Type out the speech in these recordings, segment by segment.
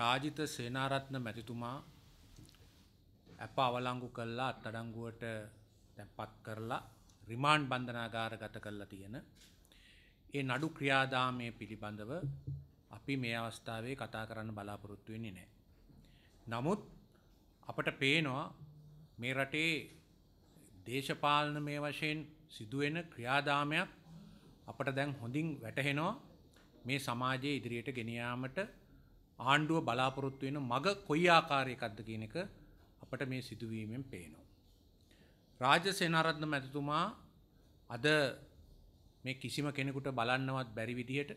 රාජිත සේනාරත්න මැතිතුමා අප අවලංගු කළා අත්අඩංගුවට තැන්පත් කරලා රිමාන්ඩ් බන්ධනාගාරගත කරලා තියෙන ඒ නඩු ක්‍රියාදාමය පිළිබඳව අපි මේ අවස්ථාවේ කතා කරන්න බලාපොරොත්තු වෙන්නේ නැහැ. නමුත් අපට පේනවා මේ රටේ දේශපාලනමය වශයෙන් සිදුවෙන ක්‍රියාදාමයක් අපට දැන් හොඳින් වැටහෙනවා මේ සමාජයේ ඉදිරියට ගෙන යාමට ආණ්ඩුව බලාපොරොත්තු වෙන මග කොයි ආකාරයකක්ද කියන එක අපට මේ සිදුවීමෙන් පේනවා. රාජ සේනාරත්න මැතිතුමා අද මේ කිසිම කෙනෙකුට බලන්නවත් බැරි විදිහට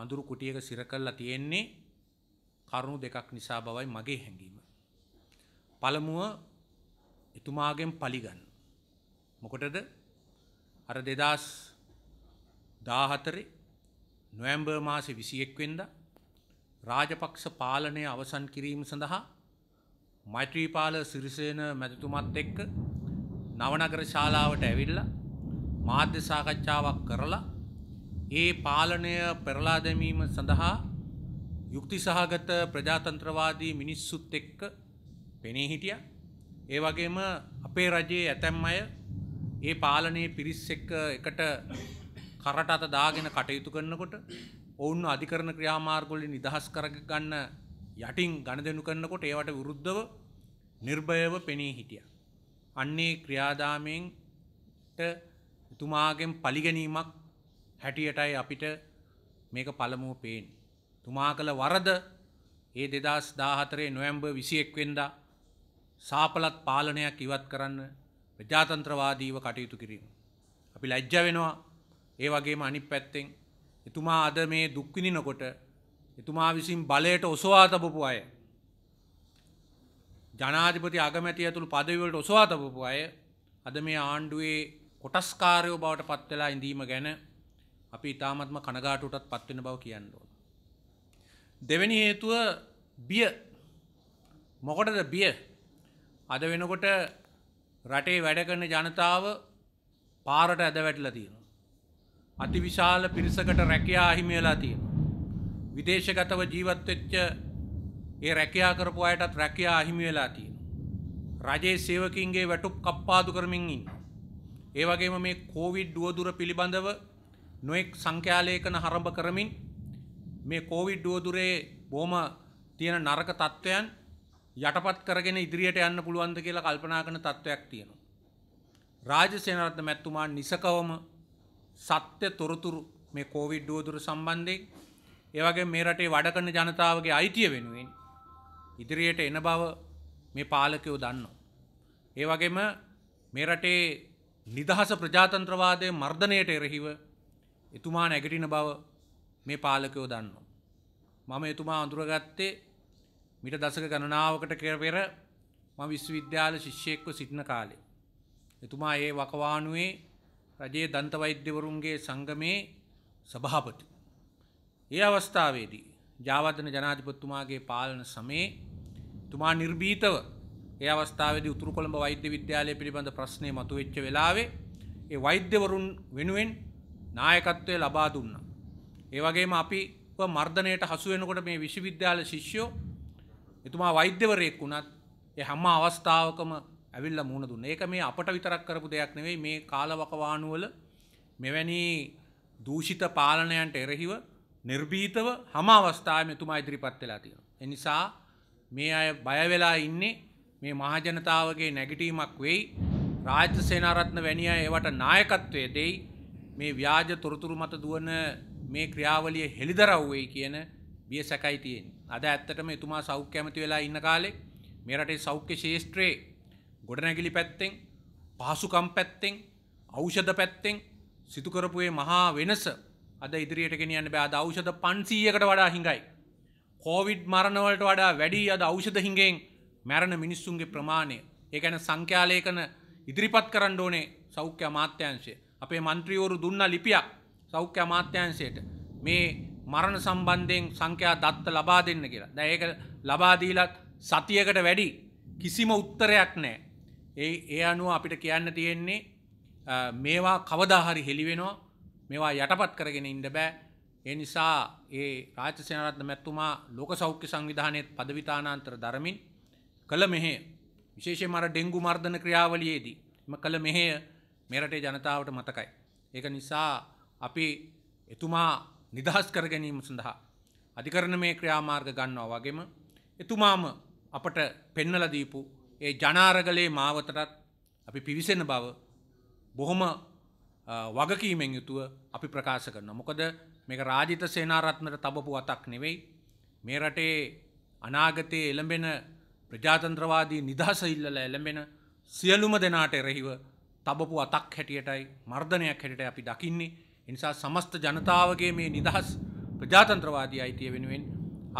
අඳුරු කුටියක සිර කරලා තියෙන්නේ කරුණු දෙකක් නිසා බවයි මගේ හැඟීම. පළමුව එතුමාගෙන් පලිගන්න. මොකටද අර දෙදස් දාහතරේ නොවැම්බර් මාසෙ විසි එක් වෙන්දා රාජපක්ෂ පාලනය අවසන් කිරීම සඳහා මෛත්‍රීපාල සිරිසේන මැතිතුමත් එක්ක නවනගර ශාලාවට ඇවිල්ලා මාධ්‍ය සාකච්ඡාවක් කරලා ඒ පාලනය පෙරලා දැමීම සඳහා යුක්ති සහගත ප්‍රජාතන්ත්‍රවාදී මිනිස්සුත් එක්ක පෙනී හිටිය ඒ වගේම අපේ රජයේ ඇතැම් අය ඒ පාලනයේ පිරිස් එක්ක එකට කරට අත දාගෙන කටයුතු කරනකොට ඔවුන් අධිකරන ක්‍රියාමාර්ගොලින් නිදහස් කරගන්න යටින් ගණ දෙනු කරන්නකොට ඒවට විරුද්ධව නිර්භයව පෙනී හිටිය. අන්නේ ක්‍රියාදාමෙන්ට එතුමාගෙන් පලිගැනීමක් හැටියටයි අපිට මේක පළමුුව පේෙන්. තුමා කළ වරද ඒ දෙදස් දාහතරේ නොයම්බ විසියෙක්වෙන්ඩ සාපලත් පාලනයක් ඉවත් කරන්න ප්‍රජාතන්ත්‍රවාදීව කටයුතු කිරීම. අපි ලැජ්ජ වෙනවා ඒ වගේම අනි පැත්තෙන් එතුමා අද මේ දුක්විනිනකොට එතුමා විසින් බලයට ඔසවා තබපු අය. ජනාධිපති අගමැති ඇතුළු පදවිවලට ඔසවා තබපු අය අද මේ ආණ්ඩුවේ කොටස්කාරයෝ බවට පත්වෙලා ඉඳීම ගැන අපි ඉතාමත්ම කනගාටුටත් පත්වෙන බව කියන්න ඕන. දෙවැනි හේතුව බිය මොකටද බිය අද වෙනකොට රටේ වැඩ කරන ජනතාව පාරට ඇද වැටලා තියෙන. අතිවිශාල පිරිසකට රැකයා අහිමේලා තියෙන. විදේශගතව ජීවත්වෙච්ච ඒ රැකයා කරපු අයටත් රැකයා අහිමිවෙලා තියෙන. රජයේ සේවකින්ගේ වැටුප් කප්පාදු කරමින් ඉන්න. ඒ වගේම මේ කෝවිඩ් දුවදුර පිළිබඳව නොෙක් සංඛ්‍යාලේකන හරඹ කරමින් මේ කෝවිඩ් දුවදුරේ බොහොම තියෙන නරක තත්ත්වයන් යටපත් කරගෙන ඉදිරියට යන්න පුළුවන්ද කියලා කල්පනා කරන තත්ත්වයක් තියෙනවා. රාජසේනාරත්න මැතිතුමා නිසකවම සත්‍ය තොරතුරු මේ කෝවිඩ් දුවදුර සම්බන්ධයෙන් ඒවගේ මේ රටේ වඩ කරන ජනතාවගේ අයිතිය වෙනුවෙන් ඉදිරියට එන බව මේ පාලකයෝ දන්නවා. ඒ වගේම මේ රටේ නිදහස ප්‍රජාතන්ත්‍රවාදය මර්ධනයට එරෙහිව එතුමා නැගටින බව මේ පාලකයෝ දන්නවා. මම එතුමා අඳුරගත්තේ මිට දසක ගණනාවකට කරපෙර ම විශ්වවිද්‍යාල ශිෂ්‍යයෙක්ව සිටින කාලේ. එතුමා ඒ වකවානුවේ රජයේ දන්තවෛද්‍යවරුන්ගේ සංගමේ සභාපති. ඒ අවස්ථාවේදී ජාවදන ජනාධිපත්තුමාගේ පාලන සමේ තුමා නිර්බීතව ඒ අවස්ථාවද උතුරු කොළඹ වෛද්‍ය විද්‍යාලය පිළිබඳ ප්‍රශ්නය මතු වෙච්ච වෙලාවේ ඒ වෛද්‍යවරුන් වෙනුවෙන් නායකත්වය ලබා දුන්න. ඒ වගේම අපි මර්ධනයට හසුවෙනකොට මේ විශ්වවිද්‍යාල ශිෂ්‍යෝ එතුමා වෛද්‍යවරයෙක් වුණත් ඒ හැම අවස්ථාවකම ඇවිල්ල මුහුණ දුන්න ඒක මේ අපට විතරක් කරපු දෙයක් නෙවෙයි මේ කාලවකවානුවල මෙවැනි දූෂිත පාලනයන්ට එරහිව නිර්බීතව හම අවස්ථාව මෙතුමා ඉදිරිපත් වෙලා තියෙන. එනිසා මේ අය බයවෙලා ඉන්නේ මේ මහජනතාවගේ නැගිටීමක් වෙයි රාජ්‍ය සේනාරත්න වැනි අය ඒවට නායකත්වය දෙයි මේ ව්‍යාජ තොරතුරු මත දුවන මේ ක්‍රියාවලිය හෙළිදරව් වෙයි කියන බිය සැකයි තියෙන්නේ. අද ඇත්තටම එතුමා සෞඛ්‍ය ඇමති වෙලා ඉන්න කාලේ මේ රටේ සෞඛ්‍ය ශාස්ත්‍රයේ ගොඩනැගිලි පැත්තෙන් පහසුකම් පැත්තෙන් අෞෂධ පැත්තෙන් සිතුකරපුේ මහා වෙනස අද ඉදිරියට ගෙනියන්න බෑ අෞෂධ පන්සීයකට වඩා හිඟයි. කෝවිඩ් මරණවලට වඩා වැඩි අද අෞෂධ හිඟෙන් මැරණ මිනිස්සුන්ගේ ප්‍රමාණය ඒකැන සංඛ්‍යාලයකන ඉදිරිපත් කරන්න ඕනේ සෞඛ්‍ය අමාත්‍යංශය. අපේ මන්ත්‍රීවරු දුන්න ලිපියක් සෞඛ්‍ය අමාත්‍යංශයට මේ මරණ සම්බන්ධයෙන් සංඛ්‍යා දත්ත ලබා දෙන්න කියලා. දැ ඒක ලබාදීලත් සතියකට වැඩි කිසිම උත්තරයක් නෑ ඒ ඒ අනුව අපිට කියන්න තියෙන්නේ මේවා කවදාහරි හෙළිවෙනවා මේවා යටපත් කරගෙන ඉඩ බෑ ඒ නිසා ඒ රාජසයනරත්න මැත්තුමා ලෝක සෞඛ්‍ය සංවිධානයත් පදවිතානාන්තර දරමින් කළ මෙහේ විශේෂය මර ඩෙංගු මර්ධන ක්‍රියාවලියේදී එම කළ මෙහය මෙරටේ ජනතාවට මතකයි. ඒක නිසා අපි එතුමා නිදහස් කර ගැනීම සඳහා අධිකරණ මේ ක්‍රියාමාර්ග ගන්නවා වගේම එතුමාම අපට පෙන්නලදීපු ඒ ජනාරගලේ මාවතටත් අපි පිවිසෙන බව බොහොම වගකීමෙන් යුතුව අපි ප්‍රකාශ කරන මොකද මේක රාජිත සේනාරත්නට තබපු අතක් නෙවෙයි මේ රටේ අනාගතයේ එළඹෙන ප්‍රජාතන්ත්‍රවාදී නිදහස ඉල්ලල එළඹෙන සියලුම දෙනාට එරෙහිව තබපු අතක් හැටියටයි මර්ධනයක් හැටියට අපි දකින්නේ එනිසා සමස්ත ජනතාවගේ මේ නිදහස් ප්‍රජාතන්ත්‍රවාදී අයිතිය වෙනුවෙන්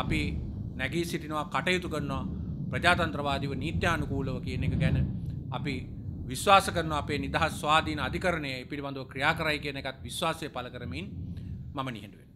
අපි නැගී සිටිනවා කටයුතු කරනවා ප්‍රජාතන්ත්‍රවාදීව නීත්‍යානුකූලව කියන එක ගැන අපි විශ්වාස කරන අපේ නිදහස් ස්වාධීන අධිකරණය පිළිබඳව ක්‍රියා කරයි කියන එකත් විශ්වාසය පල කරමින් මම නිහඬුවෙන්